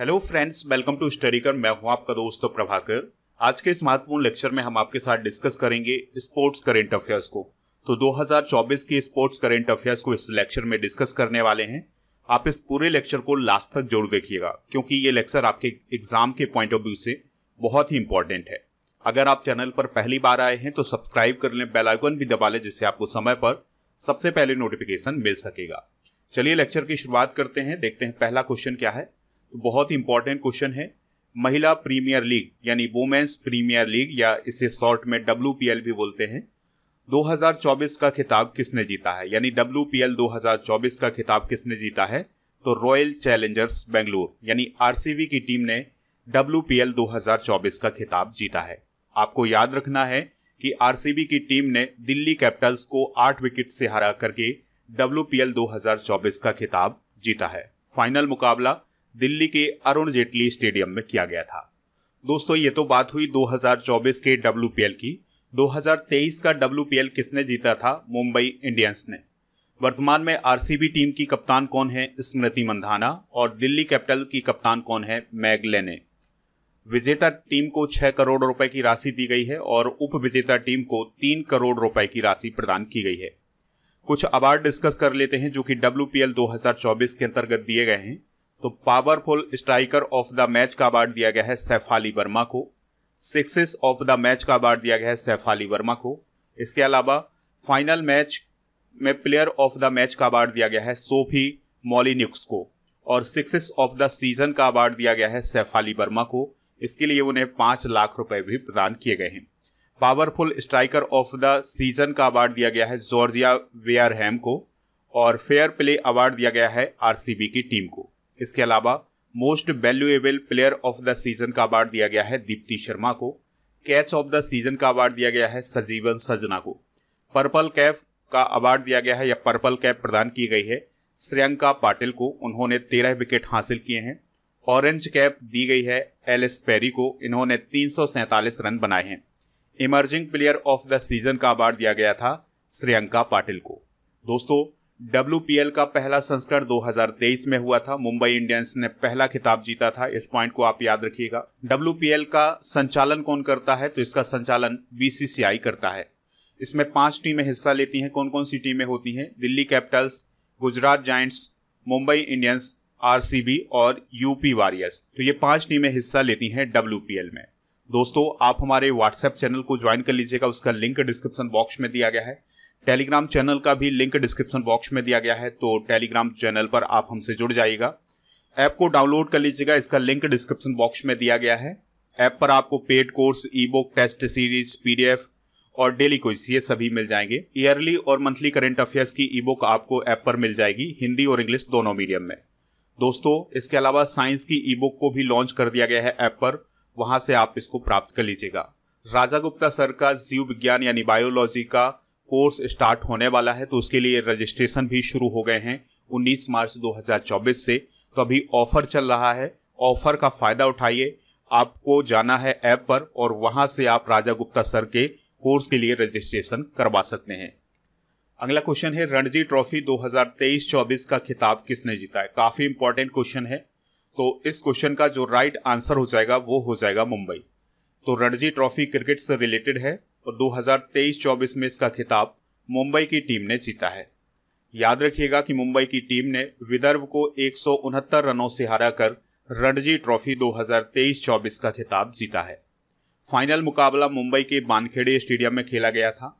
hello friends welcome to study कर मैं हूं आपका दोस्त प्रभाकर आज के इस महत्वपूर्ण लेक्चर में हम आपके साथ डिस्कस करेंगे स्पोर्ट्स करेंट अफेयर्स को तो 2024 के स्पोर्ट्स करेंट अफेयर्स को इस लेक्चर में डिस्कस करने वाले हैं आप इस पूरे लेक्चर को लास्ट तक जरूर देखिएगा क्योंकि ये लेक्चर आपके एग्जाम के पॉइंट ऑफ व्यू से बहुत ही इंपॉर्टेंट है अगर आप चैनल पर पहली बार आए हैं तो सब्सक्राइब कर लें बेलाइकन भी दबा लें जिससे आपको समय पर सबसे पहले नोटिफिकेशन मिल सकेगा चलिए लेक्चर की शुरुआत करते हैं देखते हैं पहला क्वेश्चन क्या है तो बहुत ही इंपॉर्टेंट क्वेश्चन है महिला प्रीमियर लीग यानी वुमेन्स प्रीमियर लीग या इसे शॉर्ट में डब्ल्यू भी बोलते हैं 2024 का खिताब किसने जीता है यानी डब्ल्यू 2024 का खिताब किसने जीता है तो रॉयल चैलेंजर्स बेंगलुरु यानी आरसीबी की टीम ने डब्ल्यू 2024 का खिताब जीता है आपको याद रखना है कि आरसीबी की टीम ने दिल्ली कैपिटल्स को आठ विकेट से हरा करके डब्ल्यू 2024 का खिताब जीता है फाइनल मुकाबला दिल्ली के अरुण जेटली स्टेडियम में किया गया था दोस्तों ये तो बात हुई 2024 के डब्ल्यू की 2023 का डब्ल्यू किसने जीता था मुंबई इंडियंस ने वर्तमान में आरसीबी टीम की कप्तान कौन है स्मृति मंधाना और दिल्ली कैपिटल की कप्तान कौन है मैग लेने विजेता टीम को छह करोड़ रुपए की राशि दी गई है और उप विजेता टीम को तीन करोड़ रुपए की राशि प्रदान की गई है कुछ अवार्ड डिस्कस कर लेते हैं जो कि डब्ल्यू पी के अंतर्गत दिए गए हैं तो powerful striker of the match का अवार्ड दिया गया है सैफ अली वर्मा को सिक्सेस ऑफ द मैच का अवार्ड दिया गया है सैफ अली वर्मा को इसके अलावा फाइनल मैच में प्लेयर ऑफ द मैच का अवार्ड दिया गया है सोफी मॉलिन्यूक्स को और सिक्सेस ऑफ द सीजन का अवार्ड दिया गया है सैफ अली वर्मा को इसके लिए उन्हें पाँच लाख रुपए भी प्रदान किए गए हैं powerful striker of the season का अवार्ड दिया गया है जॉर्जिया वेयरहैम को और फेयर प्ले अवार्ड दिया गया है आरसीबी की टीम को इसके अलावा most valuable player of the season का अवार्ड दिया गया है दीप्ति शर्मा को कैच ऑफ द सीजन का अवार्ड दिया गया है सजीवन सजना को पर्पल कैफ का अवार्ड दिया गया है या पर्पल कैप प्रदान की गई है श्रियंका पाटिल को उन्होंने तेरह विकेट हासिल किए हैं ऑरेंज कैप दी गई है एलिस पेरी को इन्होंने तीन रन बनाए हैं emerging player of the season का अवार्ड दिया गया था श्रियंका पाटिल को दोस्तों डब्ल्यू का पहला संस्करण 2023 में हुआ था मुंबई इंडियंस ने पहला खिताब जीता था इस पॉइंट को आप याद रखिएगा डब्ल्यू का संचालन कौन करता है तो इसका संचालन बी करता है इसमें पांच टीमें हिस्सा लेती हैं कौन कौन सी टीमें होती हैं Delhi capitals Gujarat giants Mumbai Indians R और यूपी वॉरियर्स तो ये पांच टीमें हिस्सा लेती हैं डब्ल्यू में दोस्तों आप हमारे व्हाट्सएप चैनल को ज्वाइन कर लीजिएगा उसका लिंक डिस्क्रिप्शन बॉक्स में दिया गया है टेलीग्राम चैनल का भी लिंक डिस्क्रिप्शन बॉक्स में दिया गया है तो टेलीग्राम चैनल पर आप हमसे जुड़ जाइएगा ऐप को डाउनलोड कर लीजिएगा इसका लिंक डिस्क्रिप्शन बॉक्स में दिया गया है ऐप पर आपको paid course e book test series PDF और डेली क्विज ये सभी मिल जाएंगे ईयरली और मंथली करेंट अफेयर्स की ई बुक आपको ऐप पर मिल जाएगी हिंदी और इंग्लिश दोनों मीडियम में दोस्तों इसके अलावा साइंस की ई बुक को भी लॉन्च कर दिया गया है ऐप पर वहां से आप इसको प्राप्त कर लीजिएगा राजा गुप्ता सर का जीव विज्ञान यानी बायोलॉजी का कोर्स स्टार्ट होने वाला है तो उसके लिए रजिस्ट्रेशन भी शुरू हो गए हैं 19 मार्च 2024 से तो अभी ऑफर चल रहा है ऑफर का फायदा उठाइए आपको जाना है ऐप पर और वहां से आप राजा गुप्ता सर के कोर्स के लिए रजिस्ट्रेशन करवा सकते हैं अगला क्वेश्चन है रणजी ट्रॉफी 2023-24 का खिताब किसने जीता है काफी इंपॉर्टेंट क्वेश्चन है तो इस क्वेश्चन का जो राइट आंसर हो जाएगा वो हो जाएगा मुंबई तो रणजी ट्रॉफी क्रिकेट से रिलेटेड है और 2023-24 में इसका खिताब मुंबई की टीम ने जीता है याद रखिएगा कि मुंबई की टीम ने विदर्भ को एक रनों से कर रणजी ट्रॉफी 2023-24 का खिताब जीता है फाइनल मुकाबला मुंबई के बानखेड़े स्टेडियम में खेला गया था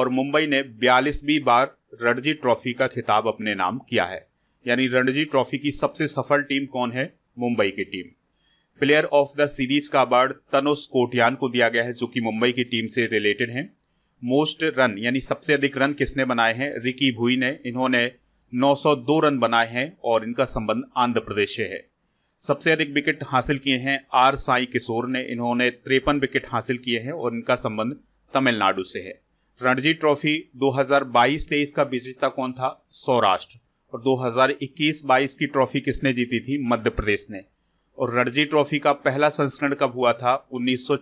और मुंबई ने बयालीसवीं बार रणजी ट्रॉफी का खिताब अपने नाम किया है यानी रणजी ट्रॉफी की सबसे सफल टीम कौन है मुंबई की team player of the series का अवार्ड तनुष कोटियान को दिया गया है जो कि मुंबई की टीम से रिलेटेड हैं मोस्ट रन यानी सबसे अधिक रन किसने बनाए हैं रिकी भुई ने इन्होंने 902 रन बनाए हैं और इनका संबंध आंध्र प्रदेश से है सबसे अधिक विकेट हासिल किए हैं आर साई किशोर ने इन्होंने तिरपन विकेट हासिल किए हैं और इनका संबंध तमिलनाडु से है रणजी ट्रॉफी 2022-23 का विजेता कौन था सौराष्ट्र और 2021-22 की ट्रॉफी किसने जीती थी मध्य प्रदेश ने और रणजी ट्रॉफी का पहला संस्करण कब हुआ था उन्नीस सौ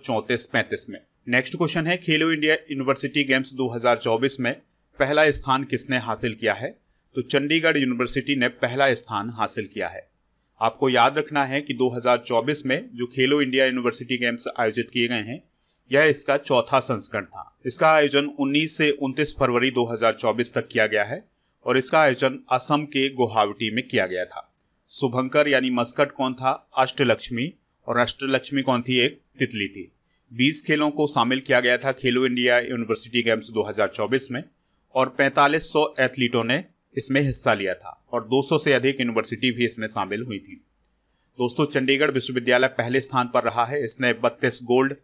में नेक्स्ट क्वेश्चन है खेलो इंडिया यूनिवर्सिटी गेम्स 2024 में पहला स्थान किसने हासिल किया है तो चंडीगढ़ यूनिवर्सिटी ने पहला स्थान हासिल किया है आपको याद रखना है कि 2024 में जो खेलो इंडिया यूनिवर्सिटी गेम्स आयोजित किए गए हैं यह इसका चौथा संस्करण था इसका आयोजन 19 से 29 फरवरी 2024 तक किया गया है और इसका आयोजन असम के गुवाहाटी में किया गया था शुभंकर यानी मस्कट कौन था अष्टलक्ष्मी और अष्टलक्ष्मी कौन थी एक तितली थी बीस खेलों को शामिल किया गया था खेलो इंडिया यूनिवर्सिटी गेम्स 2024 में और 4500 एथलीटों ने इसमें हिस्सा लिया था और 200 से अधिक यूनिवर्सिटी भी इसमें शामिल हुई थी दोस्तों चंडीगढ़ विश्वविद्यालय पहले स्थान पर रहा है इसने बत्तीस गोल्ड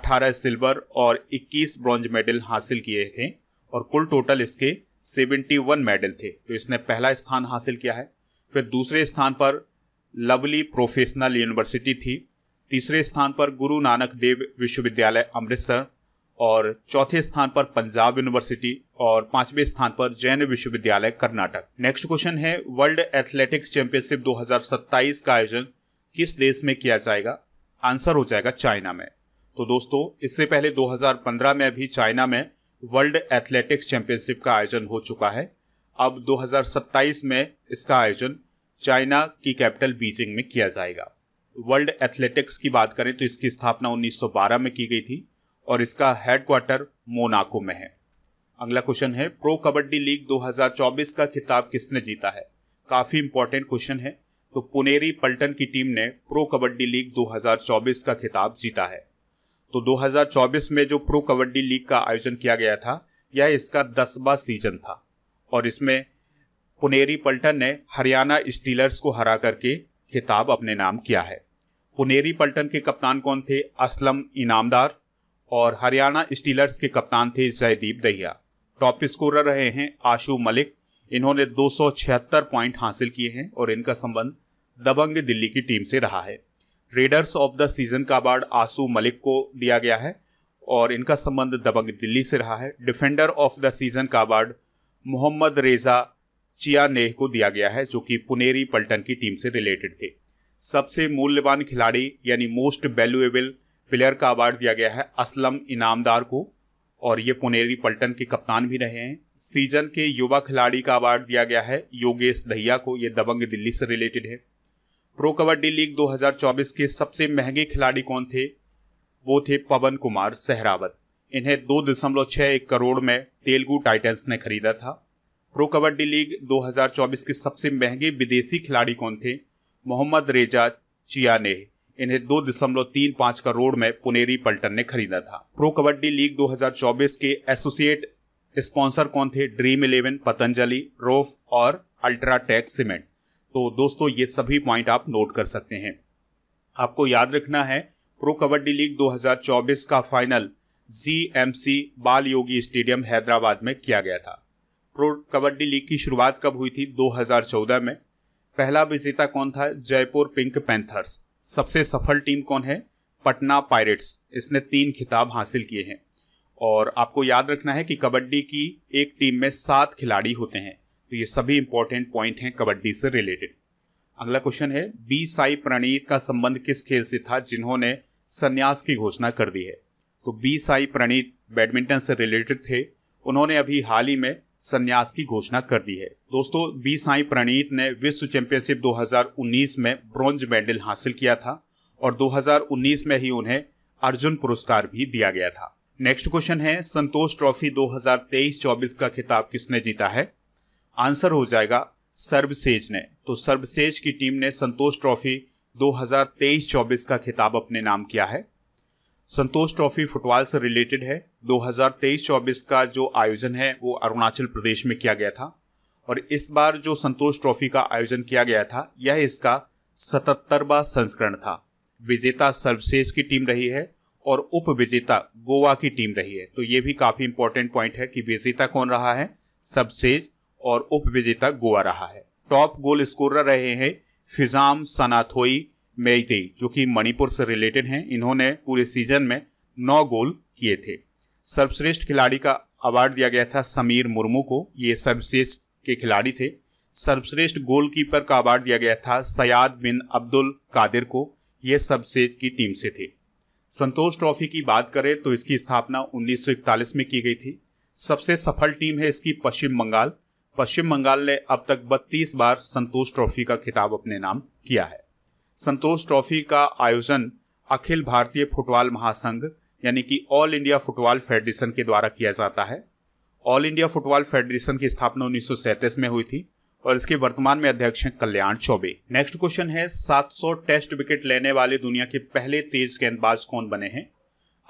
18 सिल्वर और 21 ब्रॉन्ज मेडल हासिल किए थे और कुल टोटल इसके 71 मेडल थे तो इसने पहला स्थान हासिल किया है फिर दूसरे स्थान पर लवली प्रोफेशनल यूनिवर्सिटी थी तीसरे स्थान पर गुरु नानक देव विश्वविद्यालय अमृतसर और चौथे स्थान पर पंजाब यूनिवर्सिटी और पांचवें स्थान पर जैन विश्वविद्यालय कर्नाटक नेक्स्ट क्वेश्चन है वर्ल्ड एथलेटिक्स चैंपियनशिप 2027 का आयोजन किस देश में किया जाएगा आंसर हो जाएगा चाइना में तो दोस्तों इससे पहले 2015 में भी चाइना में वर्ल्ड एथलेटिक्स चैंपियनशिप का आयोजन हो चुका है अब 2027 में इसका आयोजन चाइना की कैपिटल बीजिंग में किया जाएगा वर्ल्ड एथलेटिक्स की बात करें तो इसकी स्थापना 1912 में की गई थी और इसका हेडक्वार्टर मोनाको में है अगला क्वेश्चन है प्रो कबड्डी लीग 2024 का खिताब किसने जीता है काफी इंपॉर्टेंट क्वेश्चन है तो पुनेरी पल्टन की टीम ने प्रो कबड्डी लीग 2024 का खिताब जीता है तो 2024 में जो प्रो कबड्डी लीग का आयोजन किया गया था यह इसका दसवा सीजन था और इसमें पुनेरी पल्टन ने हरियाणा स्टीलर्स को हरा करके खिताब अपने नाम किया है पुनेरी पल्टन के कप्तान कौन थे असलम इनामदार और हरियाणा स्टीलर्स के कप्तान थे जयदीप दहिया टॉप स्कोरर रहे हैं आशु मलिक इन्होंने 276 पॉइंट हासिल किए हैं और इनका संबंध दबंग दिल्ली की टीम से रहा है रेडर्स ऑफ द सीजन का अवार्ड आशु मलिक को दिया गया है और इनका संबंध दबंग दिल्ली से रहा है डिफेंडर ऑफ द सीजन का अवार्ड मोहम्मद रेजा चिया नेह को दिया गया है जो कि पुनेरी पल्टन की टीम से रिलेटेड थे सबसे मूल्यवान खिलाड़ी यानी मोस्ट वैल्यूएबल प्लेयर का अवार्ड दिया गया है असलम इनामदार को और ये पुनेरी पल्टन के कप्तान भी रहे हैं सीजन के युवा खिलाड़ी का अवार्ड दिया गया है योगेश दहिया को ये दबंग दिल्ली से रिलेटेड है प्रो कबड्डी लीग 2024 के सबसे महंगे खिलाड़ी कौन थे वो थे पवन कुमार सहरावत इन्हें दो दशमलव छह एक करोड़ में तेलुगु टाइटंस ने खरीदा था प्रो कबड्डी लीग 2024 के सबसे महंगे विदेशी खिलाड़ी कौन थे मोहम्मद रेजा चिया ने इन्हें दो दशमलव तीन पांच करोड़ में पुनेरी पल्टन ने खरीदा था प्रो कबड्डी लीग 2024 के एसोसिएट स्पॉन्सर कौन थे ड्रीम इलेवन पतंजलि रोफ और अल्ट्राटेक सीमेंट तो दोस्तों ये सभी पॉइंट आप नोट कर सकते हैं आपको याद रखना है प्रो कबड्डी लीग 2024 का फाइनल जीएमसी बाल योगी स्टेडियम हैदराबाद में किया गया था प्रो कबड्डी लीग की शुरुआत कब हुई थी 2014 में पहला विजेता कौन था जयपुर पिंक पैंथर्स सबसे सफल टीम कौन है पटना पायरेट्स इसने तीन खिताब हासिल किए हैं और आपको याद रखना है कि कबड्डी की एक टीम में सात खिलाड़ी होते हैं तो ये सभी इंपॉर्टेंट पॉइंट हैं कबड्डी से रिलेटेड अगला क्वेश्चन है बी साई प्रणीत का संबंध किस खेल से था जिन्होंने संन्यास की घोषणा कर दी है तो बी साई प्रणीत बैडमिंटन से रिलेटेड थे उन्होंने अभी हाल ही में संन्यास की घोषणा कर दी है दोस्तों बी साई प्रणीत ने विश्व चैंपियनशिप 2019 में ब्रॉन्ज मेडल हासिल किया था और 2019 में ही उन्हें अर्जुन पुरस्कार भी दिया गया था नेक्स्ट क्वेश्चन है संतोष ट्रॉफी 2023-24 का खिताब किसने जीता है आंसर हो जाएगा सर्वसेज ने तो सर्वसेज की टीम ने संतोष ट्रॉफी 2023-24 का खिताब अपने नाम किया है संतोष ट्रॉफी फुटबॉल से रिलेटेड है 2023-24 का जो आयोजन है वो अरुणाचल प्रदेश में किया गया था और इस बार जो संतोष ट्रॉफी का आयोजन किया गया था यह इसका सतहत्तरवा संस्करण था विजेता सर्वश्रेष्ठ की टीम रही है और उप विजेता गोवा की टीम रही है तो ये भी काफी इंपॉर्टेंट पॉइंट है कि विजेता कौन रहा है सर्वश्रेष्ठ और उप विजेता गोवा रहा है टॉप गोल स्कोर रहे हैं फिजाम सनाथोई मेईते जो कि मणिपुर से रिलेटेड हैं इन्होंने पूरे सीजन में नौ गोल किए थे सर्वश्रेष्ठ खिलाड़ी का अवार्ड दिया गया था समीर मुर्मू को ये सर्वश्रेष्ठ के खिलाड़ी थे सर्वश्रेष्ठ गोलकीपर का अवार्ड दिया गया था सयाद बिन अब्दुल कादिर को ये सर्वश्रेष्ठ की टीम से थे संतोष ट्रॉफी की बात करें तो इसकी स्थापना 1941 में की गई थी सबसे सफल टीम है इसकी पश्चिम बंगाल पश्चिम बंगाल ने अब तक 32 बार संतोष ट्रॉफी का खिताब अपने नाम किया है संतोष ट्रॉफी का आयोजन अखिल भारतीय फुटबॉल महासंघ यानी कि ऑल इंडिया फुटबॉल फेडरेशन के द्वारा किया जाता है ऑल इंडिया फुटबॉल फेडरेशन की स्थापना उन्नीस में हुई थी और इसके वर्तमान में अध्यक्ष हैं कल्याण चौबे नेक्स्ट क्वेश्चन है 700 टेस्ट विकेट लेने वाले दुनिया के पहले तेज गेंदबाज कौन बने हैं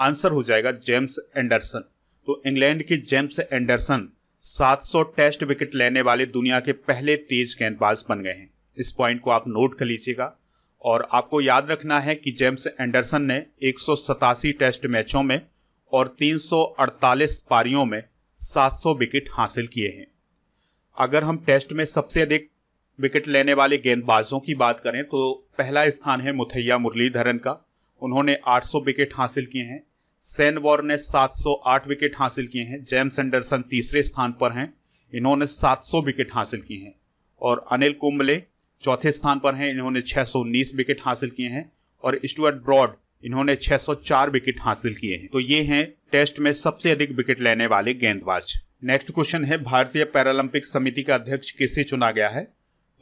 आंसर हो जाएगा जेम्स एंडरसन तो इंग्लैंड के जेम्स एंडरसन 700 टेस्ट विकेट लेने वाले दुनिया के पहले तेज गेंदबाज बन गए हैं इस पॉइंट को आप नोट कर लीजिएगा और आपको याद रखना है कि जेम्स एंडरसन ने एक टेस्ट मैचों में और 348 पारियों में 700 विकेट हासिल किए हैं अगर हम टेस्ट में सबसे अधिक विकेट लेने वाले गेंदबाजों की बात करें तो पहला स्थान है मुथैया मुरलीधरन का उन्होंने 800 विकेट हासिल किए हैं सेन वॉर ने 708 विकेट हासिल किए हैं जेम्स एंडरसन तीसरे स्थान पर हैं इन्होंने 700 विकेट हासिल किए हैं और अनिल कुंबले चौथे स्थान पर हैं इन्होंने 619 विकेट हासिल किए हैं और स्टुअर्ट ब्रॉड इन्होंने 604 विकेट हासिल किए हैं तो ये हैं टेस्ट में सबसे अधिक विकेट लेने वाले गेंदबाज नेक्स्ट क्वेश्चन है भारतीय पैरालंपिक समिति का अध्यक्ष किसे चुना गया है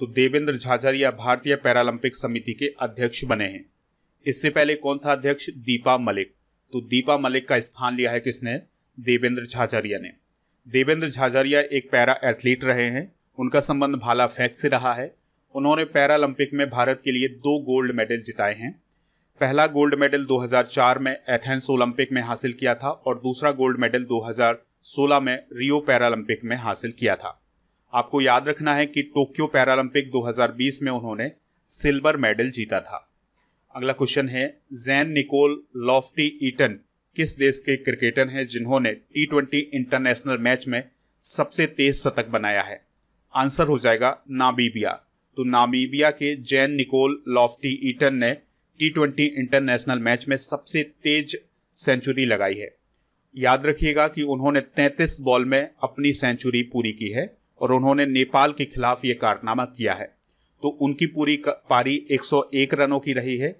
तो देवेंद्र झाझरिया भारतीय पैरालंपिक समिति के अध्यक्ष बने हैं इससे पहले कौन था अध्यक्ष दीपा मलिक तो दीपा मलिक का स्थान लिया है किसने देवेंद्र झाझरिया ने देवेंद्र झाझरिया एक पैरा एथलीट रहे हैं उनका संबंध भाला फेंक से रहा है उन्होंने पैरालंपिक में भारत के लिए दो गोल्ड मेडल जिताए हैं पहला गोल्ड मेडल 2004 में एथेंस ओलंपिक में हासिल किया था और दूसरा गोल्ड मेडल 2016 में रियो पैरालंपिक में हासिल किया था आपको याद रखना है कि टोक्यो पैरालंपिक 2020 में उन्होंने सिल्वर मेडल जीता था अगला क्वेश्चन है जैन निकोल लॉफ्टी ईटन किस देश के क्रिकेटर हैं जिन्होंने टी ट्वेंटी इंटरनेशनल मैच में सबसे तेज शतक बनाया है आंसर हो जाएगा नाबीबिया तो नामीबिया के जैन निकोल लॉफ्टी ईटन ने टी ट्वेंटी इंटरनेशनल मैच में सबसे तेज सेंचुरी लगाई है याद रखिएगा कि उन्होंने 33 बॉल में अपनी सेंचुरी पूरी की है और उन्होंने नेपाल के खिलाफ ये कारनामा किया है तो उनकी पूरी पारी 101 रनों की रही है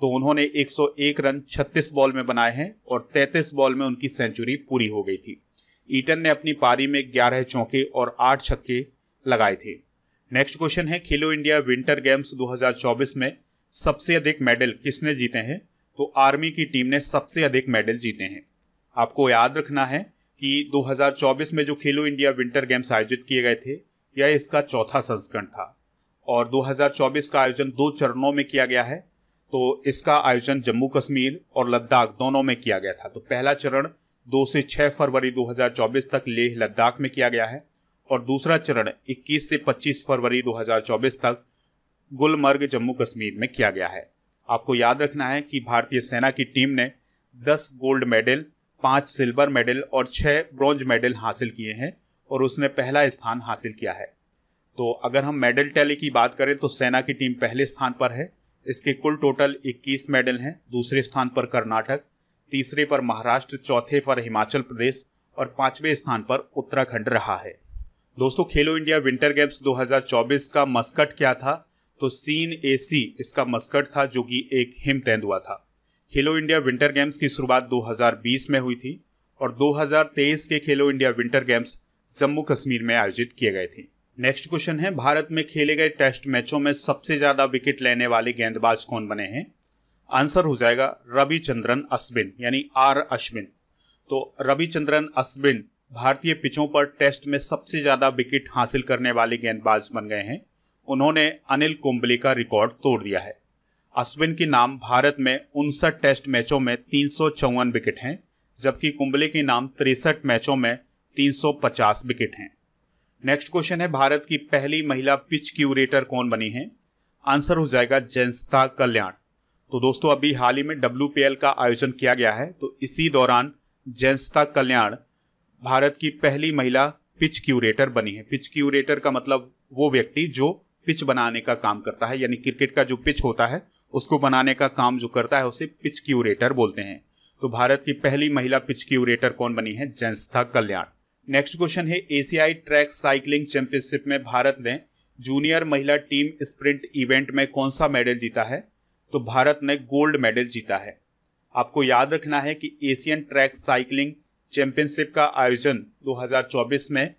तो उन्होंने 101 रन 36 बॉल में बनाए हैं और 33 बॉल में उनकी सेंचुरी पूरी हो गई थी ईटन ने अपनी पारी में ग्यारह चौके और आठ छक्के लगाए थे नेक्स्ट क्वेश्चन है खेलो इंडिया विंटर गेम्स 2024 में सबसे अधिक मेडल किसने जीते हैं तो आर्मी की टीम ने सबसे अधिक मेडल जीते हैं आपको याद रखना है कि 2024 में जो खेलो इंडिया विंटर गेम्स आयोजित किए गए थे यह इसका चौथा संस्करण था और 2024 का आयोजन दो चरणों में किया गया है तो इसका आयोजन जम्मू कश्मीर और लद्दाख दोनों में किया गया था तो पहला चरण दो से छः फरवरी 2024 तक लेह लद्दाख में किया गया है और दूसरा चरण 21 से 25 फरवरी 2024 तक गुलमर्ग जम्मू कश्मीर में किया गया है आपको याद रखना है कि भारतीय सेना की टीम ने 10 गोल्ड मेडल 5 सिल्वर मेडल और 6 ब्रॉन्ज मेडल हासिल किए हैं और उसने पहला स्थान हासिल किया है तो अगर हम मेडल टैली की बात करें तो सेना की टीम पहले स्थान पर है इसके कुल टोटल 21 मेडल हैं दूसरे स्थान पर कर्नाटक तीसरे पर महाराष्ट्र चौथे पर हिमाचल प्रदेश और पांचवें स्थान पर उत्तराखंड रहा है दोस्तों खेलो इंडिया विंटर गेम्स 2024 का मस्कट क्या था तो सीन ए सी इसका मस्कट था जो कि एक हिम तेंदुआ था खेलो इंडिया विंटर गेम्स की शुरुआत 2020 में हुई थी और 2023 के Khelo India winter games Jammu Kashmir में आयोजित किए गए थे नेक्स्ट क्वेश्चन है भारत में खेले गए टेस्ट मैचों में सबसे ज्यादा विकेट लेने वाले गेंदबाज कौन बने हैं आंसर हो जाएगा रविचंद्रन अश्विन यानी आर अश्विन तो रविचंद्रन अश्विन भारतीय पिचों पर टेस्ट में सबसे ज़्यादा विकेट हासिल करने वाले गेंदबाज बन गए हैं उन्होंने अनिल कुंबले का रिकॉर्ड तोड़ दिया है अश्विन के नाम भारत में उनसठ टेस्ट मैचों में तीन विकेट हैं जबकि कुंबले के नाम तिरसठ मैचों में 350 विकेट हैं नेक्स्ट क्वेश्चन है भारत की पहली महिला पिच क्यूरेटर कौन बनी है आंसर हो जाएगा जनसता कल्याण तो दोस्तों अभी हाल ही में डब्ल्यू का आयोजन किया गया है तो इसी दौरान जनसता कल्याण भारत की पहली महिला पिच क्यूरेटर बनी है पिच क्यूरेटर का मतलब वो व्यक्ति जो पिच बनाने का काम करता है यानी क्रिकेट का जो पिच होता है उसको बनाने का काम जो करता है उसे पिच क्यूरेटर बोलते हैं तो भारत की पहली महिला पिच क्यूरेटर कौन बनी है जंस्था कल्याण नेक्स्ट क्वेश्चन है एशियाई ट्रैक साइकिलिंग चैंपियनशिप में भारत ने जूनियर महिला टीम स्प्रिंट इवेंट में कौन सा मेडल जीता है तो भारत ने गोल्ड मेडल जीता है आपको याद रखना है कि एशियन ट्रैक साइकिलिंग चैंपियनशिप का आयोजन 2024 में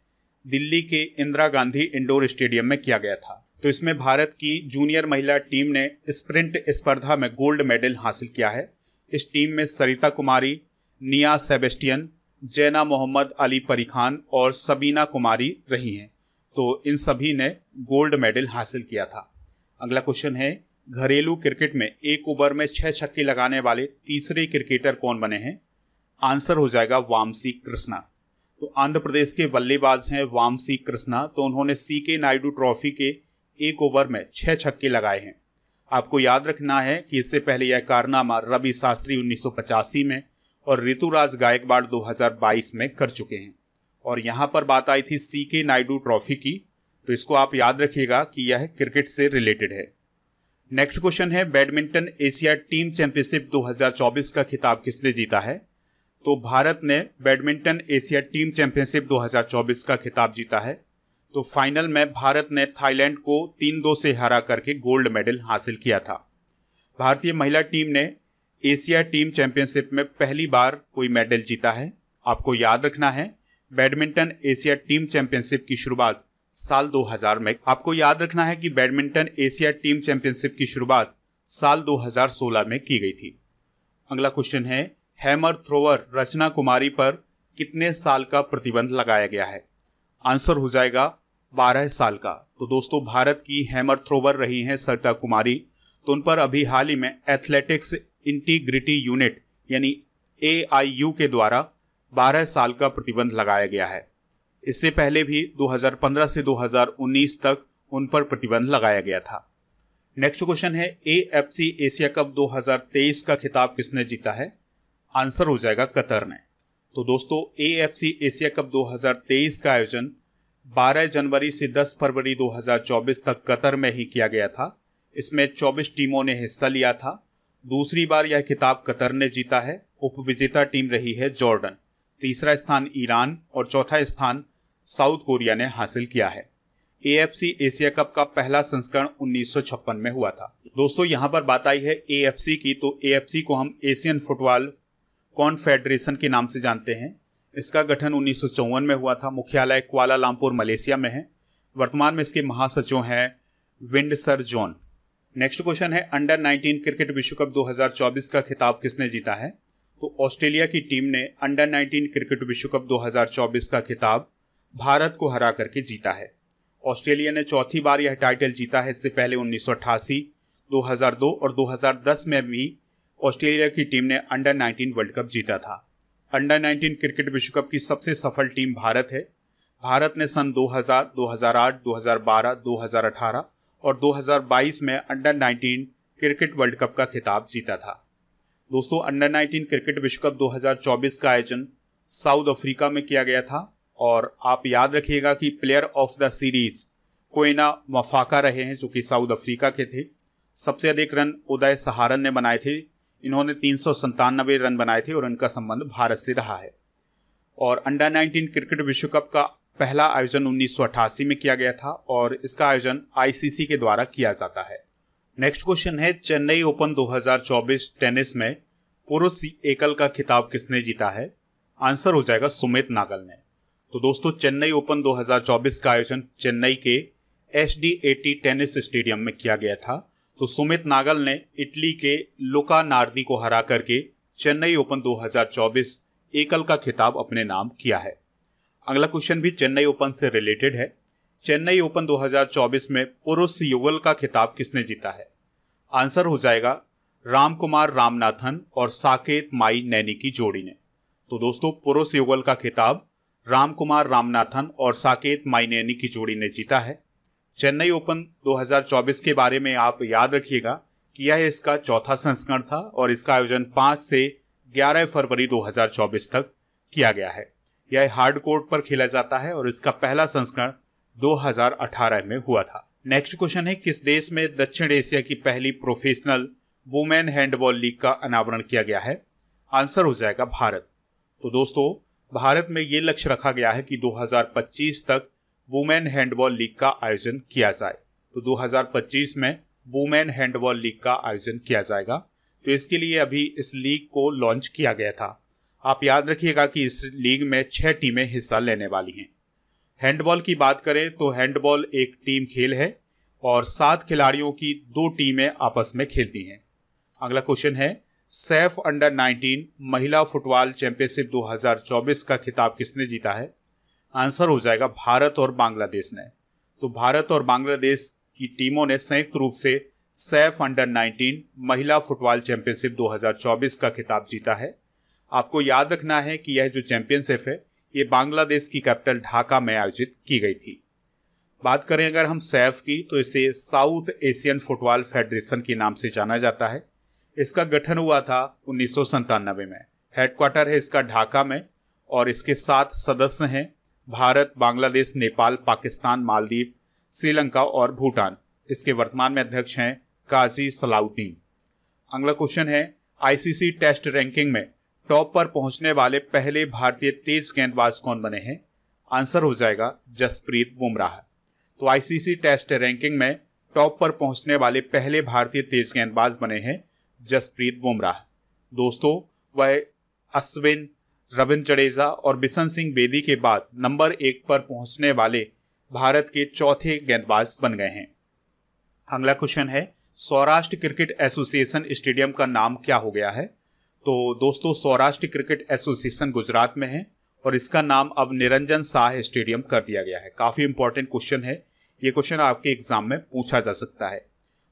दिल्ली के इंदिरा गांधी इंडोर स्टेडियम में किया गया था तो इसमें भारत की जूनियर महिला टीम ने स्प्रिंट स्पर्धा में गोल्ड मेडल हासिल किया है इस टीम में सरिता कुमारी निया सेबेस्टियन जैना मोहम्मद अली परी खान और सबीना कुमारी रही हैं तो इन सभी ने गोल्ड मेडल हासिल किया था अगला क्वेश्चन है घरेलू क्रिकेट में एक ओवर में छः छक्के लगाने वाले तीसरे क्रिकेटर कौन बने हैं आंसर हो जाएगा वामसी कृष्णा तो आंध्र प्रदेश के बल्लेबाज हैं वामसी कृष्णा तो उन्होंने सी के नायडू ट्रॉफी के एक ओवर में छह छक्के लगाए हैं आपको याद रखना है कि इससे पहले यह कारनामा रवि शास्त्री उन्नीस में और ऋतुराज गायकवाड़ 2022 में कर चुके हैं और यहाँ पर बात आई थी सी के नायडू ट्रॉफी की तो इसको आप याद रखिएगा कि यह क्रिकेट से रिलेटेड है नेक्स्ट क्वेश्चन है बैडमिंटन एशिया टीम चैंपियनशिप 2024 का खिताब किसने जीता है तो भारत ने बैडमिंटन एशिया टीम चैंपियनशिप 2024 का खिताब जीता है तो फाइनल में भारत ने थाईलैंड को तीन दो से हरा करके गोल्ड मेडल हासिल किया था भारतीय महिला टीम ने एशिया टीम चैंपियनशिप में पहली बार कोई मेडल जीता है आपको याद रखना है बैडमिंटन एशिया टीम चैंपियनशिप की शुरुआत साल 2000 में आपको याद रखना है कि बैडमिंटन एशिया टीम चैंपियनशिप की शुरुआत साल 2016 में की गई थी अगला क्वेश्चन है हैमर थ्रोवर रचना कुमारी पर कितने साल का प्रतिबंध लगाया गया है आंसर हो जाएगा बारह साल का तो दोस्तों भारत की हैमर थ्रोवर रही हैं सरिता कुमारी तो उन पर अभी हाल ही में एथलेटिक्स इंटीग्रिटी यूनिट यानी ए के द्वारा बारह साल का प्रतिबंध लगाया गया है इससे पहले भी 2015 से 2019 तक उन पर प्रतिबंध लगाया गया था नेक्स्ट क्वेश्चन है A F C Asia cup 2023 का खिताब किसने जीता है आंसर हो जाएगा कतर ने तो दोस्तों ए एशिया कप 2023 का आयोजन 12 जनवरी से 10 फरवरी 2024 तक कतर में ही किया गया था इसमें 24 टीमों ने हिस्सा लिया था दूसरी बार यह खिताब कतर ने जीता है उपविजेता टीम रही है जॉर्डन तीसरा स्थान ईरान और चौथा स्थान साउथ कोरिया ने हासिल किया है ए एशिया कप का पहला संस्करण उन्नीस में हुआ था दोस्तों यहाँ पर बात आई है ए की तो ए को हम एशियन फुटबॉल कॉन्फेडरेशन के नाम से जानते हैं इसका गठन उन्नीस में हुआ था मुख्यालय लामपुर मलेशिया में है वर्तमान में इसके महासचिव हैं सर जॉन नेक्स्ट क्वेश्चन है अंडर 19 क्रिकेट विश्व कप 2024 का खिताब किसने जीता है तो ऑस्ट्रेलिया की टीम ने अंडर 19 क्रिकेट विश्व कप 2024 का खिताब भारत को हरा करके जीता है ऑस्ट्रेलिया ने चौथी बार यह टाइटल जीता है इससे पहले 1988, 2002 और 2010 में भी ऑस्ट्रेलिया की टीम ने अंडर 19 वर्ल्ड कप जीता था अंडर 19 क्रिकेट विश्व कप की सबसे सफल टीम भारत है भारत ने सन 2000, 2008, 2012, 2018 और 2022 में अंडर 19 क्रिकेट वर्ल्ड कप का खिताब जीता था दोस्तों अंडर 19 क्रिकेट विश्व कप 2024 का आयोजन साउथ अफ्रीका में किया गया था और आप याद रखिएगा कि player of the series Kwena Maphaka रहे हैं जो कि साउथ अफ्रीका के थे सबसे अधिक रन उदय सहारन ने बनाए थे इन्होंने तीन रन बनाए थे और इनका संबंध भारत से रहा है और अंडर 19 क्रिकेट विश्व कप का पहला आयोजन 1988 में किया गया था और इसका आयोजन आईसीसी के द्वारा किया जाता है नेक्स्ट क्वेश्चन है चेन्नई ओपन 2024 टेनिस में पुरुष एकल का खिताब किसने जीता है आंसर हो जाएगा सुमित नागल ने तो दोस्तों चेन्नई ओपन 2024 का आयोजन चेन्नई के एच टेनिस स्टेडियम में किया गया था तो सुमित नागल ने इटली के लुका नार्दी को हरा करके चेन्नई ओपन 2024 एकल का खिताब अपने नाम किया है अगला क्वेश्चन भी चेन्नई ओपन से रिलेटेड है चेन्नई ओपन 2024 में पुरुष युगल का खिताब किसने जीता है आंसर हो जाएगा रामकुमार रामनाथन और साकेत माई नैनी की जोड़ी ने तो दोस्तों पुरुष युगल का खिताब रामकुमार रामनाथन और साकेत माई नैनी की जोड़ी ने जीता है चेन्नई ओपन 2024 के बारे में आप याद रखिएगा कि यह इसका चौथा संस्करण था और इसका आयोजन 5 से 11 फरवरी 2024 तक किया गया है यह हार्ड कोर्ट पर खेला जाता है और इसका पहला संस्करण 2018 में हुआ था नेक्स्ट क्वेश्चन है किस देश में दक्षिण एशिया की पहली प्रोफेशनल वुमेन हैंडबॉल लीग का अनावरण किया गया है आंसर हो जाएगा भारत तो दोस्तों भारत में ये लक्ष्य रखा गया है कि 2025 तक वुमेन हैंडबॉल लीग का आयोजन किया जाए तो 2025 में वुमेन हैंडबॉल लीग का आयोजन किया जाएगा तो इसके लिए अभी इस लीग को लॉन्च किया गया था आप याद रखिएगा कि इस लीग में छह टीमें हिस्सा लेने वाली हैं हैंडबॉल की बात करें तो हैंडबॉल एक टीम खेल है और सात खिलाड़ियों की दो टीमें आपस में खेलती हैं अगला क्वेश्चन है सैफ अंडर 19 महिला फुटबॉल चैंपियनशिप 2024 का खिताब किसने जीता है आंसर हो जाएगा भारत और बांग्लादेश ने तो भारत और बांग्लादेश की टीमों ने संयुक्त रूप से सैफ अंडर 19 महिला फुटबॉल चैंपियनशिप 2024 का खिताब जीता है आपको याद रखना है कि यह जो चैंपियनशिप है ये बांग्लादेश की कैपिटल ढाका में आयोजित की गई थी बात करें अगर हम सैफ की तो इसे साउथ एशियन फुटबॉल फेडरेशन के नाम से जाना जाता है इसका गठन हुआ था उन्नीस में हेडक्वार्टर है इसका ढाका में और इसके सात सदस्य हैं भारत बांग्लादेश नेपाल पाकिस्तान मालदीव श्रीलंका और भूटान इसके वर्तमान में अध्यक्ष हैं काजी सलाउद्दीन अगला क्वेश्चन है आईसीसी टेस्ट रैंकिंग में टॉप पर पहुंचने वाले पहले भारतीय तेज गेंदबाज कौन बने हैं आंसर हो जाएगा जसप्रीत बुमराह तो आईसीसी टेस्ट रैंकिंग में टॉप पर पहुंचने वाले पहले भारतीय तेज गेंदबाज बने हैं जसप्रीत बुमराह दोस्तों वह अश्विन रविन जडेजा और बिशन सिंह बेदी के बाद नंबर एक पर पहुंचने वाले भारत के चौथे गेंदबाज बन गए हैं अगला क्वेश्चन है सौराष्ट्र क्रिकेट एसोसिएशन स्टेडियम का नाम क्या हो गया है तो दोस्तों सौराष्ट्र क्रिकेट एसोसिएशन गुजरात में है और इसका नाम अब निरंजन शाह स्टेडियम कर दिया गया है काफ़ी इंपॉर्टेंट क्वेश्चन है ये क्वेश्चन आपके एग्जाम में पूछा जा सकता है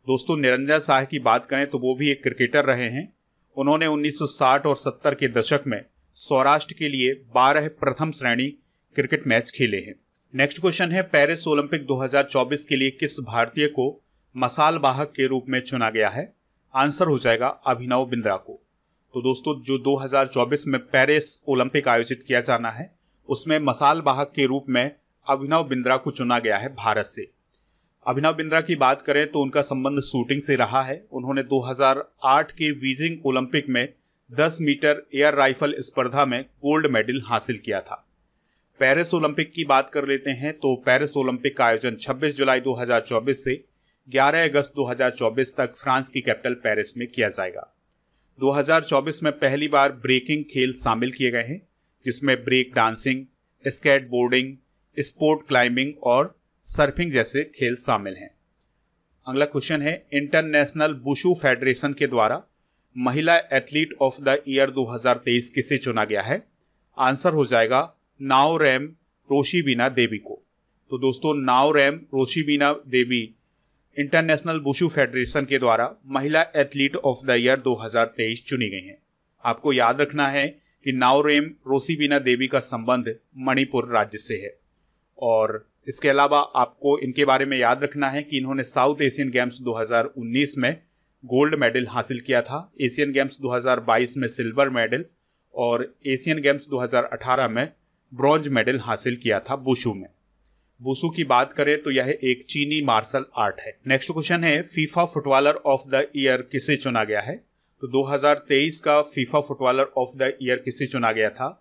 दोस्तों निरंजन शाह की बात करें तो वो भी एक क्रिकेटर रहे हैं उन्होंने 1960 और 70 के दशक में सौराष्ट्र के लिए 12 प्रथम श्रेणी क्रिकेट मैच खेले हैं नेक्स्ट क्वेश्चन है पेरिस ओलंपिक 2024 के लिए किस भारतीय को मसाल वाहक के रूप में चुना गया है आंसर हो जाएगा अभिनव बिंद्रा को तो दोस्तों जो 2024 में पेरिस ओलंपिक आयोजित किया जाना है उसमें मसाल वाहक के रूप में अभिनव बिंद्रा को चुना गया है भारत से अभिनव बिंद्रा की बात करें तो उनका संबंध शूटिंग से रहा है उन्होंने 2008 के बीजिंग ओलंपिक में दस मीटर एयर राइफल स्पर्धा में गोल्ड मेडल हासिल किया था पेरिस ओलंपिक की बात कर लेते हैं तो पेरिस ओलंपिक का आयोजन 26 जुलाई 2024 से 11 अगस्त 2024 तक फ्रांस की कैपिटल पेरिस में किया जाएगा 2024 में पहली बार ब्रेकिंग खेल शामिल किए गए हैं जिसमें break dancing skateboarding sport climbing और सर्फिंग जैसे खेल शामिल हैं अगला क्वेश्चन है इंटरनेशनल बुशू फेडरेशन के द्वारा महिला एथलीट ऑफ द ईयर 2023 किसे चुना गया है आंसर हो जाएगा नाव रैम रोशीबीना देवी को तो दोस्तों Naorem Roshibina Devi international wushu federation के द्वारा महिला एथलीट ऑफ द ईयर 2023 चुनी गई हैं आपको याद रखना है कि नावरेम रोशीबीना देवी का संबंध मणिपुर राज्य से है और इसके अलावा आपको इनके बारे में याद रखना है कि इन्होंने साउथ एशियन गेम्स 2019 में गोल्ड मेडल हासिल किया था एशियन गेम्स 2022 में सिल्वर मेडल और एशियन गेम्स 2018 में ब्रॉन्ज मेडल हासिल किया था बुशु में बुशु की बात करें तो यह एक चीनी मार्शल आर्ट है नेक्स्ट क्वेश्चन है FIFA footballer of the year किसे चुना गया है तो 2023 का FIFA footballer of the year किसे चुना गया था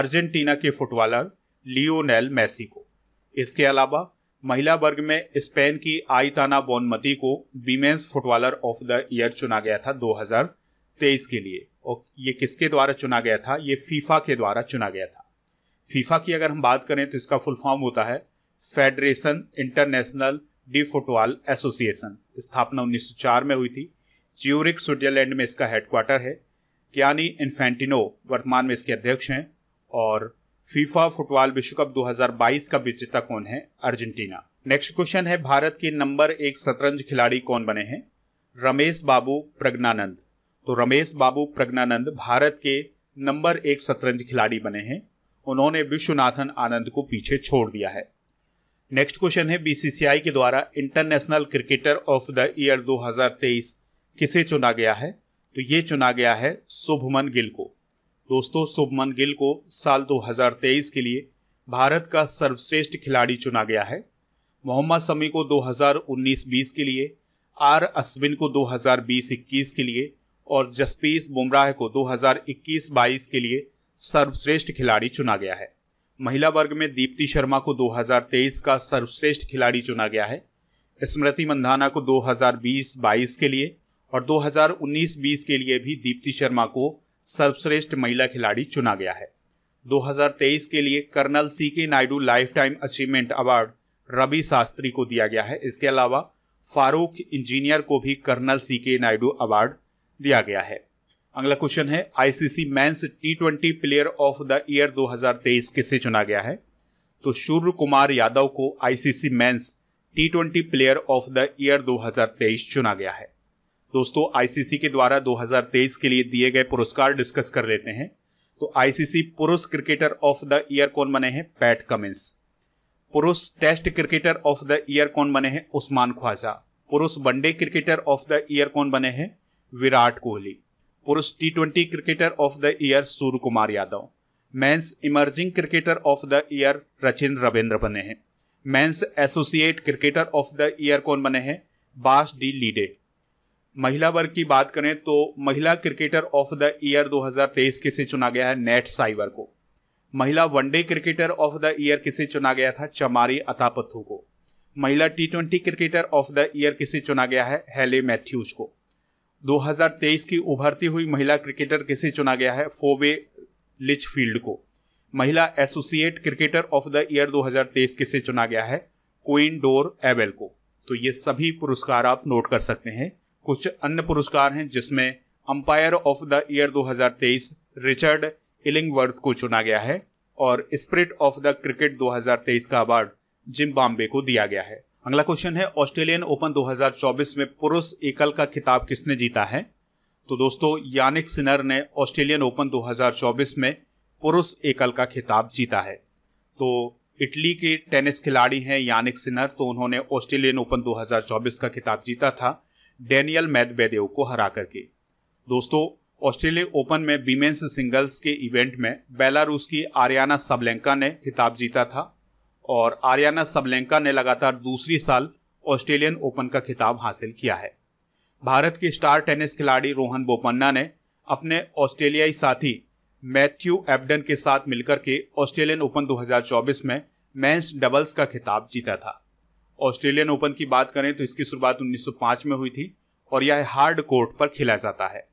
अर्जेंटीना के फुटबॉलर लियोनेल मेसी को इसके अलावा महिला वर्ग में स्पेन की आईताना बोनमती को women's footballer of the year चुना गया था 2023 के लिए और ये किसके द्वारा चुना गया था ये फीफा के द्वारा चुना गया था फीफा की अगर हम बात करें तो इसका फुल फॉर्म होता है federation international de football association स्थापना 1904 में हुई थी ज्यूरिक स्विट्जरलैंड में इसका हेडक्वार्टर है क्यानी इन्फेंटिनो वर्तमान में इसके अध्यक्ष हैं और फीफा फुटबॉल विश्व कप 2022 का विजेता कौन है अर्जेंटीना नेक्स्ट क्वेश्चन है भारत के नंबर एक शतरंज खिलाड़ी कौन बने हैं रमेश बाबू प्रज्ञानंद तो रमेश बाबू प्रज्ञानंद भारत के नंबर एक शतरंज खिलाड़ी बने हैं उन्होंने विश्वनाथन आनंद को पीछे छोड़ दिया है नेक्स्ट क्वेश्चन है बीसीसीआई के द्वारा international cricketer of the year 2023 किसे चुना गया है तो ये चुना गया है शुभमन गिल को दोस्तों शुभमन गिल को साल 2023 के लिए भारत का सर्वश्रेष्ठ खिलाड़ी चुना गया है मोहम्मद समी को 2019-20 के लिए आर अश्विन को 2020-21 के लिए और जसप्रीत बुमराह को 2021-22 के लिए सर्वश्रेष्ठ खिलाड़ी चुना गया है महिला वर्ग में दीप्ति शर्मा को 2023 का सर्वश्रेष्ठ खिलाड़ी चुना गया है स्मृति मंधाना को 2020-22 के लिए और 2019-20 के लिए भी दीप्ति शर्मा को सर्वश्रेष्ठ महिला खिलाड़ी चुना गया है 2023 के लिए colonel C K Naidu lifetime achievement award Ravi Shastri को दिया गया है इसके अलावा फारूक इंजीनियर को भी colonel C K Naidu award दिया गया है अगला क्वेश्चन है ICC men's T twenty player of the year 2023 किसे चुना गया है तो सूर्य कुमार यादव को ICC men's T twenty player of the year 2023 चुना गया है दोस्तों आईसीसी के द्वारा 2023 के लिए दिए गए पुरस्कार डिस्कस कर लेते हैं तो आईसीसी पुरुष क्रिकेटर ऑफ द ईयर कौन बने हैं पैट कमिंस पुरुष test cricketer of the year कौन बने हैं उस्मान ख्वाजा पुरुष one day cricketer of the year कौन बने हैं विराट कोहली पुरुष T twenty cricketer of the year Surya Kumar Yadav men's emerging cricketer of the year Rachin Ravindra बने हैं men's associate cricketer of the year कौन बने हैं बास डी लीडे महिला वर्ग की बात करें तो महिला क्रिकेटर ऑफ द ईयर 2023 किसे चुना गया है नेट साइवर को महिला one day cricketer of the year किसे चुना गया था चमारी अतापथू को महिला T twenty cricketer of the year किसे चुना गया है हेले मैथ्यूज को 2023 की उभरती हुई महिला क्रिकेटर किसे चुना गया है फोवे लिचफील्ड को महिला associate cricketer of the year 2023 किसे चुना गया है क्वीन डोर एवेल को तो ये सभी पुरस्कार आप नोट कर सकते हैं कुछ अन्य पुरस्कार हैं जिसमें umpire of the year 2023 Richard Illingworth को चुना गया है और स्प्रिट ऑफ द क्रिकेट 2023 का अवार्ड जिम बॉम्बे को दिया गया है अगला क्वेश्चन है ऑस्ट्रेलियन ओपन 2024 में पुरुष एकल का खिताब किसने जीता है तो दोस्तों यानिक सिनर ने ऑस्ट्रेलियन ओपन 2024 में पुरुष एकल का खिताब जीता है तो इटली के टेनिस खिलाड़ी हैं यानिक सिनर तो उन्होंने ऑस्ट्रेलियन ओपन 2024 का खिताब जीता था डेनियल मेदवेदेव को हरा करके दोस्तों ऑस्ट्रेलिया ओपन में वीमेंस सिंगल्स के इवेंट में बेलारूस की आर्याना सबलेंका ने खिताब जीता था और आर्याना सबलेंका ने लगातार दूसरी साल ऑस्ट्रेलियन ओपन का खिताब हासिल किया है भारत के स्टार टेनिस खिलाड़ी रोहन बोपन्ना ने अपने ऑस्ट्रेलियाई साथी मैथ्यू एबडन के साथ मिलकर के ऑस्ट्रेलियन ओपन 2024 में मेंस डबल्स का खिताब जीता था ऑस्ट्रेलियन ओपन की बात करें तो इसकी शुरुआत 1905 में हुई थी और यह हार्ड कोर्ट पर खेला जाता है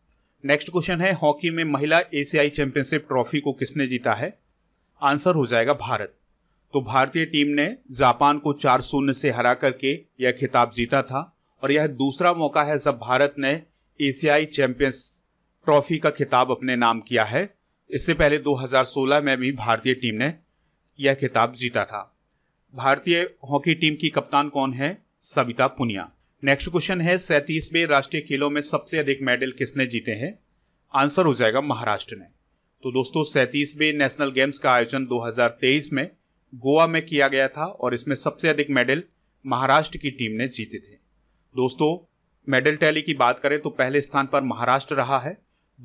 नेक्स्ट क्वेश्चन है हॉकी में महिला एशियाई चैंपियनशिप ट्रॉफी को किसने जीता है आंसर हो जाएगा भारत तो भारतीय टीम ने जापान को चार शून्य से हरा करके यह खिताब जीता था और यह दूसरा मौका है जब भारत ने एशियाई चैंपियंस ट्रॉफी का खिताब अपने नाम किया है इससे पहले 2016 में भी भारतीय टीम ने यह खिताब जीता था भारतीय हॉकी टीम की कप्तान कौन है सविता पुनिया नेक्स्ट क्वेश्चन है सैंतीसवें राष्ट्रीय खेलों में सबसे अधिक मेडल किसने जीते हैं आंसर हो जाएगा महाराष्ट्र ने तो दोस्तों सैंतीसवें नेशनल गेम्स का आयोजन 2023 में गोवा में किया गया था और इसमें सबसे अधिक मेडल महाराष्ट्र की टीम ने जीते थे दोस्तों मेडल टैली की बात करें तो पहले स्थान पर महाराष्ट्र रहा है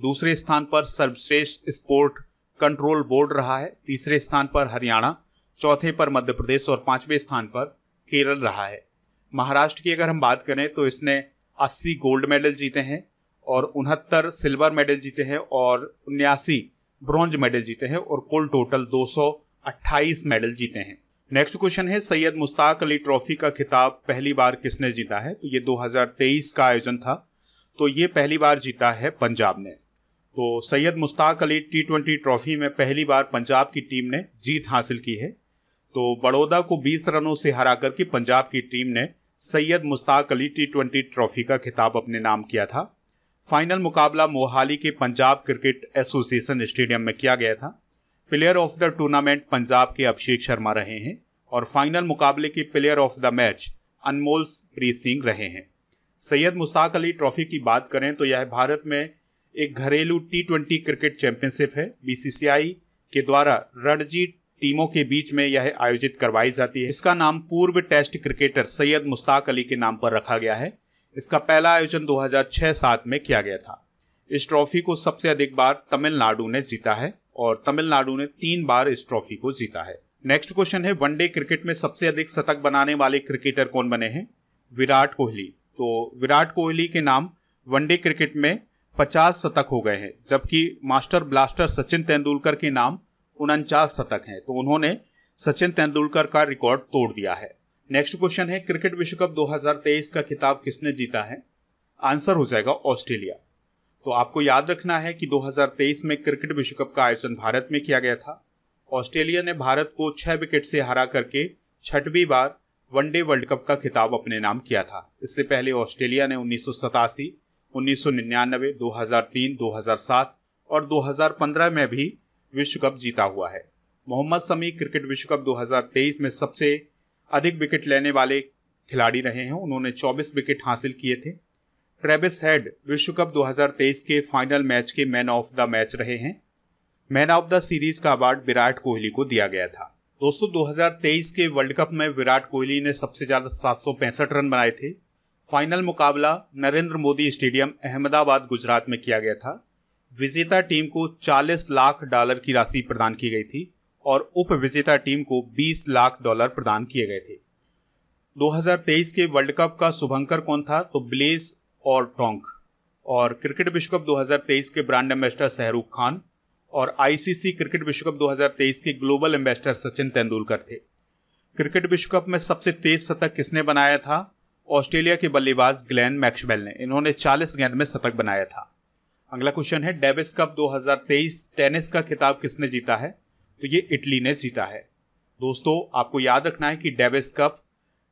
दूसरे स्थान पर सर्वश्रेष्ठ स्पोर्ट कंट्रोल बोर्ड रहा है तीसरे स्थान पर हरियाणा चौथे पर मध्य प्रदेश और पांचवें स्थान पर केरल रहा है महाराष्ट्र की अगर हम बात करें तो इसने 80 गोल्ड मेडल जीते हैं और उनहत्तर सिल्वर मेडल जीते हैं और उन्यासी ब्रॉन्ज मेडल जीते हैं और कुल टोटल 228 मेडल जीते हैं नेक्स्ट क्वेश्चन है सैयद मुश्ताक अली ट्रॉफी का खिताब पहली बार किसने जीता है तो ये 2023 का आयोजन था तो ये पहली बार जीता है पंजाब ने तो Syed Mushtaq Ali T twenty trophy में पहली बार पंजाब की टीम ने जीत हासिल की है तो बड़ौदा को 20 रनों से हरा करके पंजाब की टीम ने Syed Mushtaq Ali T twenty trophy का खिताब अपने नाम किया था फाइनल मुकाबला मोहाली के पंजाब क्रिकेट एसोसिएशन स्टेडियम में किया गया था player of the tournament Punjab के अभिषेक शर्मा रहे हैं और फाइनल मुकाबले के player of the match Anmol Preet Singh रहे हैं सैयद मुश्ताक अली ट्रॉफी की बात करें तो यह भारत में एक घरेलू टी ट्वेंटी क्रिकेट चैंपियनशिप है बीसीसीआई के द्वारा रणजीत टीमों के बीच में यह आयोजित करवाई जाती है इसका नाम पूर्व टेस्ट क्रिकेटर सैयद मुश्ताक अली के नाम पर रखा गया है इसका पहला आयोजन 2006-7 में किया गया था इस ट्रॉफी को सबसे अधिक बार तमिलनाडु ने जीता है और तमिलनाडु ने तीन बार इस ट्रॉफी को जीता है नेक्स्ट क्वेश्चन है वनडे क्रिकेट में सबसे अधिक शतक बनाने वाले क्रिकेटर कौन बने हैं विराट कोहली तो विराट कोहली के नाम वनडे क्रिकेट में 50 शतक हो गए हैं जबकि मास्टर ब्लास्टर सचिन तेंदुलकर के नाम उनचास शतक हैं तो उन्होंने सचिन तेंदुलकर का रिकॉर्ड तोड़ दिया है नेक्स्ट क्वेश्चन है क्रिकेट विश्व कप 2023 का खिताब किसने जीता है आंसर हो जाएगा ऑस्ट्रेलिया तो आपको याद रखना है कि 2023 में क्रिकेट विश्व कप का आयोजन भारत में किया गया था ऑस्ट्रेलिया ने भारत को छह विकेट से हरा करके छठवीं बार वनडे वर्ल्ड कप का खिताब अपने नाम किया था इससे पहले ऑस्ट्रेलिया ने उन्नीस सौ 1999, 2003, 2007 और 2015 में भी विश्व कप जीता हुआ है मोहम्मद समी क्रिकेट विश्व कप 2023 में सबसे अधिक विकेट लेने वाले खिलाड़ी रहे हैं उन्होंने 24 विकेट हासिल किए थे ट्रेविस हेड विश्व कप 2023 के फाइनल मैच के मैन ऑफ द मैच रहे हैं मैन ऑफ द सीरीज का अवार्ड विराट कोहली को दिया गया था दोस्तों 2023 के वर्ल्ड कप में विराट कोहली ने सबसे ज्यादा सात रन बनाए थे फाइनल मुकाबला नरेंद्र मोदी स्टेडियम अहमदाबाद गुजरात में किया गया था विजेता टीम को 40 लाख डॉलर की राशि प्रदान की गई थी और उप विजेता टीम को 20 लाख डॉलर प्रदान किए गए थे 2023 के वर्ल्ड कप का शुभंकर कौन था तो ब्लेस और टोंक और क्रिकेट विश्व कप 2023 के ब्रांड एम्बेसडर शहरुख खान और आईसीसी क्रिकेट विश्व कप 2023 के ग्लोबल एम्बेसडर सचिन तेंदुलकर थे क्रिकेट विश्व कप में सबसे तेज शतक किसने बनाया था ऑस्ट्रेलिया के बल्लेबाज ग्लेन मैक्सवेल ने इन्होंने 40 गेंद में शतक बनाया था अगला क्वेश्चन है डेविस कप 2023 टेनिस का खिताब किसने जीता है तो ये इटली ने जीता है दोस्तों आपको याद रखना है कि डेविस कप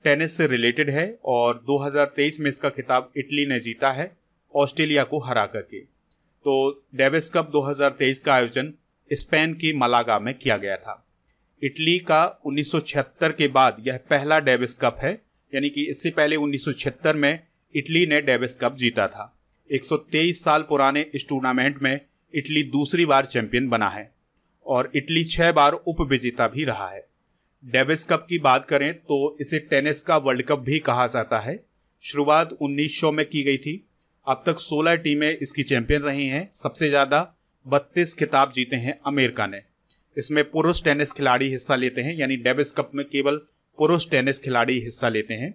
टेनिस से रिलेटेड है और 2023 में इसका खिताब इटली ने जीता है ऑस्ट्रेलिया को हरा करके तो डेविस कप 2023 का आयोजन स्पेन की मलागा में किया गया था इटली का उन्नीस के बाद यह पहला डेविस कप है यानी कि इससे पहले उन्नीस में इटली ने डेविस कप जीता था 123 साल पुराने इस टूर्नामेंट में इटली दूसरी बार चैंपियन बना है और इटली छह बार उप विजेता भी रहा है डेविस कप की बात करें तो इसे टेनिस का वर्ल्ड कप भी कहा जाता है शुरुआत 1900 में की गई थी अब तक 16 टीमें इसकी चैंपियन रही हैं सबसे ज़्यादा 32 खिताब जीते हैं अमेरिका ने इसमें पुरुष टेनिस खिलाड़ी हिस्सा लेते हैं यानी डेविस कप में केवल पुरुष टेनिस खिलाड़ी हिस्सा लेते हैं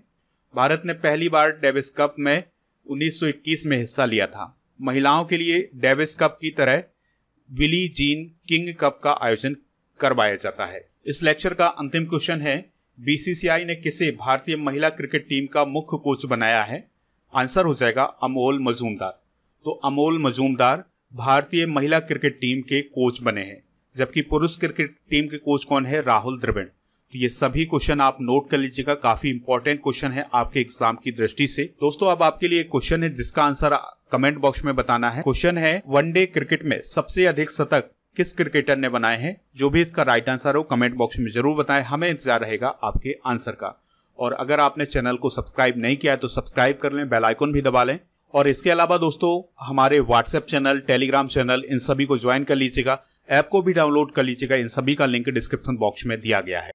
भारत ने पहली बार डेविस कप में 1921 में हिस्सा लिया था महिलाओं के लिए डेविस कप की तरह विली जीन किंग कप का आयोजन करवाया जाता है इस लेक्चर का अंतिम क्वेश्चन है बीसीसीआई ने किसे भारतीय महिला क्रिकेट टीम का मुख्य कोच बनाया है आंसर हो जाएगा अमोल मजूमदार तो अमोल मजूमदार भारतीय महिला क्रिकेट टीम के कोच बने हैं जबकि पुरुष क्रिकेट टीम के कोच कौन है राहुल द्रविड़ तो ये सभी क्वेश्चन आप नोट कर लीजिएगा काफी इंपॉर्टेंट क्वेश्चन है आपके एग्जाम की दृष्टि से दोस्तों अब आपके लिए क्वेश्चन है जिसका आंसर कमेंट बॉक्स में बताना है क्वेश्चन है वनडे क्रिकेट में सबसे अधिक शतक किस क्रिकेटर ने बनाए हैं जो भी इसका राइट आंसर हो कमेंट बॉक्स में जरूर बताएं हमें इंतजार रहेगा आपके आंसर का और अगर आपने चैनल को सब्सक्राइब नहीं किया है तो सब्सक्राइब कर लें बेल आइकन भी दबा लें और इसके अलावा दोस्तों हमारे व्हाट्सएप चैनल टेलीग्राम चैनल इन सभी को ज्वाइन कर लीजिएगा ऐप को भी डाउनलोड कर लीजिएगा इन सभी का लिंक डिस्क्रिप्शन बॉक्स में दिया गया है